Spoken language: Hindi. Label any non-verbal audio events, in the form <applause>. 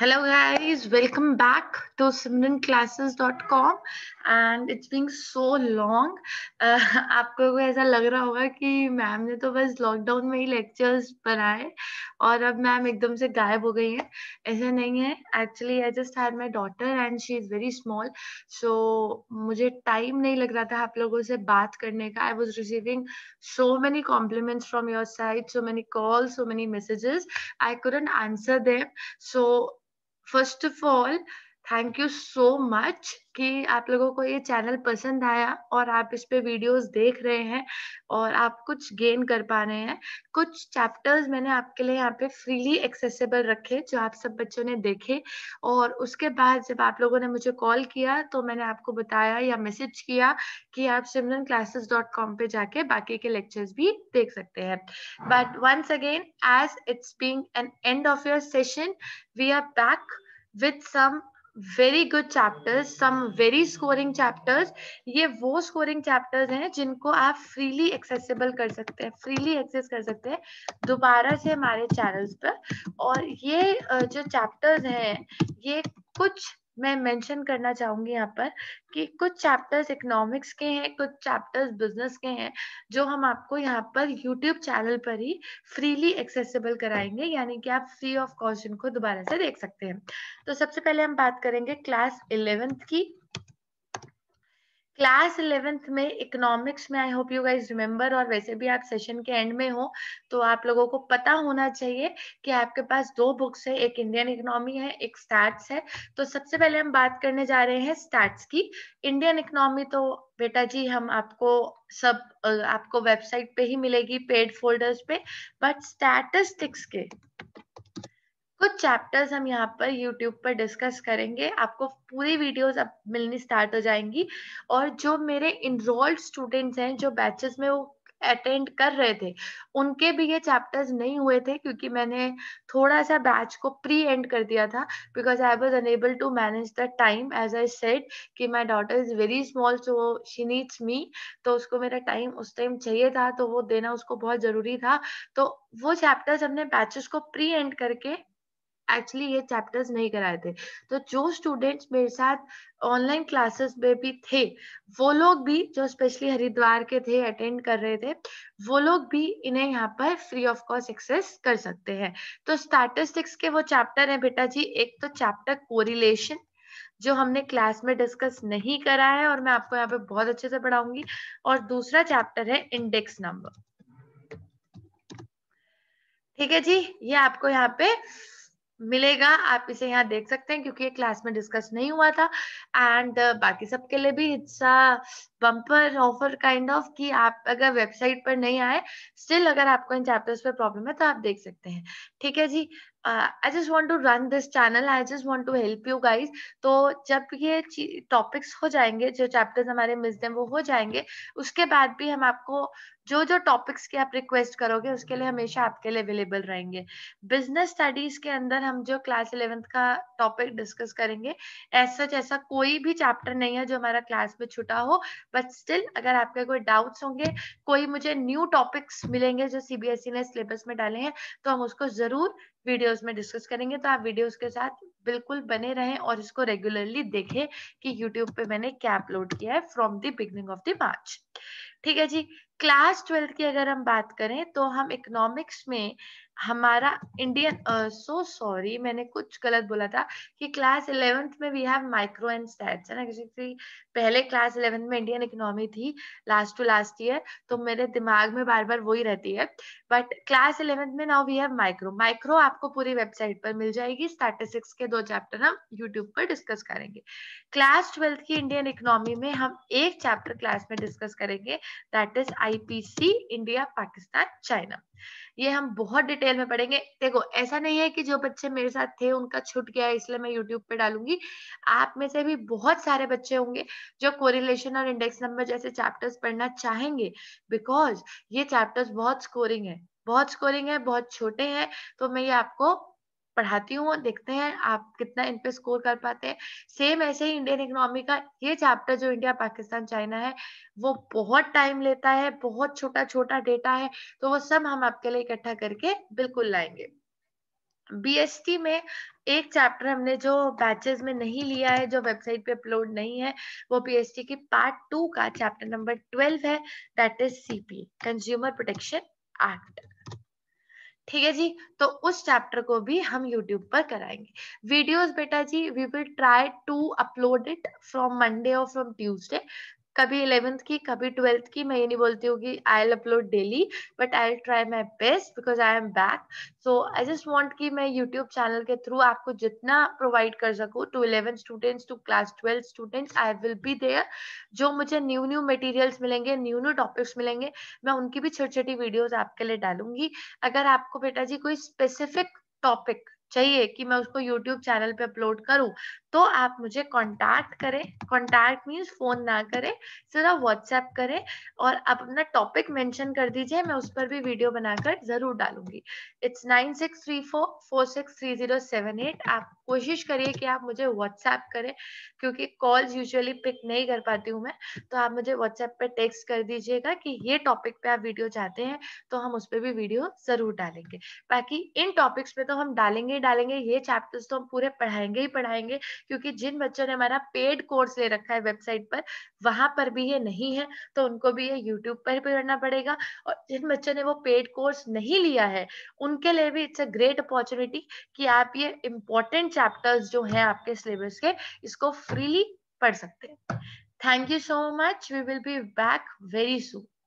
Hello guys, welcome back to simranclasses.com and it's been so long. <laughs> Uh, आपको ऐसा लग रहा होगा कि मैम ने तो बस लॉकडाउन में ही लेक्चर्स बनाए और अब मैम एकदम से गायब हो गई हैं ऐसा नहीं है actually I just had my daughter and she is very small so मुझे टाइम नहीं लग रहा था आप लोगों से बात करने का I was receiving so many compliments from your side so many call so many messages I couldn't answer them so first of all thank you so much कि आप लोगों को ये चैनल पसंद आया और आप इस पे वीडियोस देख रहे हैं और आप कुछ गेन कर पा रहे हैं कुछ चैप्टर्स मैंने आपके लिए यहाँ पे फ्रीली एक्सेसिबल रखे जो आप सब बच्चों ने देखे और उसके बाद जब आप लोगों ने मुझे कॉल किया तो मैंने आपको बताया या मैसेज किया कि आप सिमरन क्लासेस डॉट कॉम पे जाके बाकी के लेक्चर्स भी देख सकते हैं but once again as it's being an end of your session we are back with some very good chapters some very scoring chapters ये वो स्कोरिंग चैप्टर्स हैं जिनको आप फ्रीली एक्सेबल कर सकते हैं फ्रीली एक्सेस कर सकते हैं दोबारा से हमारे चैनल्स पर और ये जो चैप्टर्स हैं ये कुछ मैं मेंशन करना चाहूंगी यहाँ पर कि कुछ चैप्टर्स इकोनॉमिक्स के हैं कुछ चैप्टर्स बिजनेस के हैं जो हम आपको यहाँ पर यूट्यूब चैनल पर ही फ्रीली एक्सेसिबल कराएंगे यानी कि आप फ्री ऑफ कॉस्ट इनको दोबारा से देख सकते हैं तो सबसे पहले हम बात करेंगे क्लास इलेवेंथ की क्लास इलेवेंथ में इकोनॉमिक्स में I hope you guys remember और वैसे भी आप सेशन के एंड में हो तो आप लोगों को पता होना चाहिए कि आपके पास दो बुक्स है एक इंडियन इकोनॉमी है एक स्टैट्स है तो सबसे पहले हम बात करने जा रहे हैं स्टैट्स की इंडियन इकोनॉमी तो बेटा जी हम आपको सब आपको वेबसाइट पे ही मिलेगी पेड फोल्डर्स पे बट स्टैटिस्टिक्स के कुछ चैप्टर्स हम यहाँ पर यूट्यूब पर डिस्कस करेंगे आपको पूरी वीडियोस अब मिलनी स्टार्ट हो जाएंगी और जो मेरे इनरोल्ड स्टूडेंट्स हैं जो बैचेस में वो अटेंड कर रहे थे उनके भी ये चैप्टर्स नहीं हुए थे क्योंकि मैंने थोड़ा सा बैच को प्री एंड कर दिया था because I was unable to manage the time as I said कि my daughter is very small so she needs me तो उसको मेरा टाइम उस टाइम चाहिए था तो वो देना उसको बहुत जरूरी था तो वो चैप्टर्स हमने बैचेस को प्री एंड करके एक्चुअली ये चैप्टर्स नहीं कराए थे तो जो स्टूडेंट्स मेरे साथ ऑनलाइन क्लासेस में भी थे वो लोग भी जो स्पेशली हरिद्वार के थे अटेंड कर रहे थे वो लोग भी इन्हें यहाँ पर फ्री ऑफ कॉस्ट एक्सेस कर सकते हैं तो स्टैटिस्टिक्स के वो चैप्टर है बेटा जी एक तो चैप्टर कोरिलेशन जो हमने क्लास में डिस्कस नहीं करा है और मैं आपको यहाँ पे बहुत अच्छे से पढ़ाऊंगी और दूसरा चैप्टर है इंडेक्स नंबर ठीक है जी ये आपको यहाँ पे मिलेगा आप इसे यहाँ देख सकते हैं क्योंकि ये क्लास में डिस्कस नहीं हुआ था एंड uh, बाकी सबके लिए भी हिस्सा बम्पर ऑफर काइंड ऑफ कि आप अगर वेबसाइट पर नहीं आए स्टिल अगर आपको इन चैप्टर्स पर प्रॉब्लम है तो आप देख सकते हैं ठीक है जी I just want to run this channel I just want to help you guys तो जब ये टॉपिक्स हो जाएंगे जो चैप्टर्स हमारे मिस हैं वो हो जाएंगे उसके बाद भी हम आपको जो जो टॉपिक्स के आप रिक्वेस्ट करोगे उसके लिए हमेशा आपके लिए अवेलेबल रहेंगे बिजनेस स्टडीज के अंदर हम जो क्लास इलेवेंथ का टॉपिक डिस्कस करेंगे ऐसा जैसा कोई भी चैप्टर नहीं है जो हमारा क्लास में छुटा हो बट स्टिल अगर आपके कोई डाउट्स होंगे कोई मुझे न्यू टॉपिक्स मिलेंगे जो सीबीएसई e ने सिलेबस में डाले हैं तो हम उसको जरूर वीडियोस में डिस्कस करेंगे तो आप वीडियोस के साथ बिल्कुल बने रहें और इसको रेगुलरली देखें कि यूट्यूब पे मैंने क्या अपलोड किया है from the beginning of the March ठीक है जी क्लास ट्वेल्थ की अगर हम बात करें तो हम इकोनॉमिक्स में हमारा इंडियन सो सॉरी मैंने कुछ गलत बोला था कि क्लास इलेवेंथ में we have micro and stats है ना क्योंकि पहले क्लास इलेवेंथ में इंडियन इकोनॉमी थी लास्ट टू लास्ट ईयर तो मेरे दिमाग में बार बार वही रहती है बट क्लास इलेवेंथ में now we have micro micro आपको पूरी वेबसाइट पर मिल जाएगी स्टैटिस्टिक्स के दो चैप्टर हम यूट्यूब पर डिस्कस करेंगे क्लास ट्वेल्थ की इंडियन इकोनॉमी में हम एक चैप्टर क्लास में डिस्कस करेंगे that is IPC India Pakistan China ये हम बहुत डिटेल में पढ़ेंगे देखो ऐसा नहीं है कि जो बच्चे मेरे साथ थे उनका छूट गया इसलिए मैं यूट्यूब पे डालूंगी आप में से भी बहुत सारे बच्चे होंगे जो कोरिलेशन और इंडेक्स नंबर जैसे चैप्टर्स पढ़ना चाहेंगे बिकॉज ये चैप्टर्स बहुत स्कोरिंग है बहुत स्कोरिंग है बहुत छोटे हैं तो मैं ये आपको पढ़ाती हूँ देखते हैं आप कितना इन पे स्कोर कर पाते हैं सेम ऐसे ही इंडियन इकोनॉमी का ये चैप्टर जो इंडिया पाकिस्तान चाइना है वो बहुत टाइम लेता है बहुत छोटा छोटा डेटा है तो वो सब हम आपके लिए इकट्ठा करके बिल्कुल लाएंगे बी में एक चैप्टर हमने जो बैचेस में नहीं लिया है जो वेबसाइट पे अपलोड नहीं है वो बीएसटी की पार्ट टू का चैप्टर नंबर ट्वेल्व है that is CP consumer protection act ठीक है जी तो उस चैप्टर को भी हम यूट्यूब पर कराएंगे वीडियोस बेटा जी we will try to upload it from Monday और फ्रॉम ट्यूसडे कभी इलेवेंथ की कभी ट्वेल्थ की मैं ये नहीं बोलती हूँ कि I'll upload daily but I try my best because I am back so I just want कि मैं यूट्यूब चैनल के थ्रू आपको जितना प्रोवाइड कर सकूँ to eleven students to class twelfth students I will be there जो मुझे न्यू न्यू मटेरियल्स मिलेंगे न्यू न्यू टॉपिक्स मिलेंगे मैं उनकी भी छोटी छोटी वीडियोज आपके लिए डालूंगी अगर आपको बेटा जी कोई स्पेसिफिक टॉपिक चाहिए कि मैं उसको YouTube चैनल पे अपलोड करूं तो आप मुझे कांटेक्ट करें कांटेक्ट मीन्स फोन ना करें सिर्फ व्हाट्सएप करें और आप अपना टॉपिक मेंशन कर दीजिए मैं उस पर भी वीडियो बनाकर जरूर डालूंगी it's nine six three four four six three zero seven eight आप कोशिश करिए कि आप मुझे व्हाट्सएप करें क्योंकि कॉल्स यूजुअली पिक नहीं कर पाती हूँ मैं तो आप मुझे व्हाट्सएप पर टेक्स्ट कर दीजिएगा कि ये टॉपिक पे आप वीडियो चाहते हैं तो हम उस पर भी वीडियो जरूर डालेंगे बाकी इन टॉपिक्स पे तो हम डालेंगे ही डालेंगे ये चैप्टर्स तो हम पूरे पढ़ाएंगे ही पढ़ाएंगे क्योंकि जिन बच्चों ने हमारा पेड कोर्स ले रखा है वेबसाइट पर वहां पर भी ये नहीं है तो उनको भी ये यूट्यूब पर भी करना पड़ेगा और जिन बच्चों ने वो पेड कोर्स नहीं लिया है उनके लिए भी इट्स अ ग्रेट अपॉर्चुनिटी कि आप ये इम्पोर्टेंट चैप्टर्स जो है आपके सिलेबस के इसको फ्रीली पढ़ सकते हैं thank you so much we will be back very soon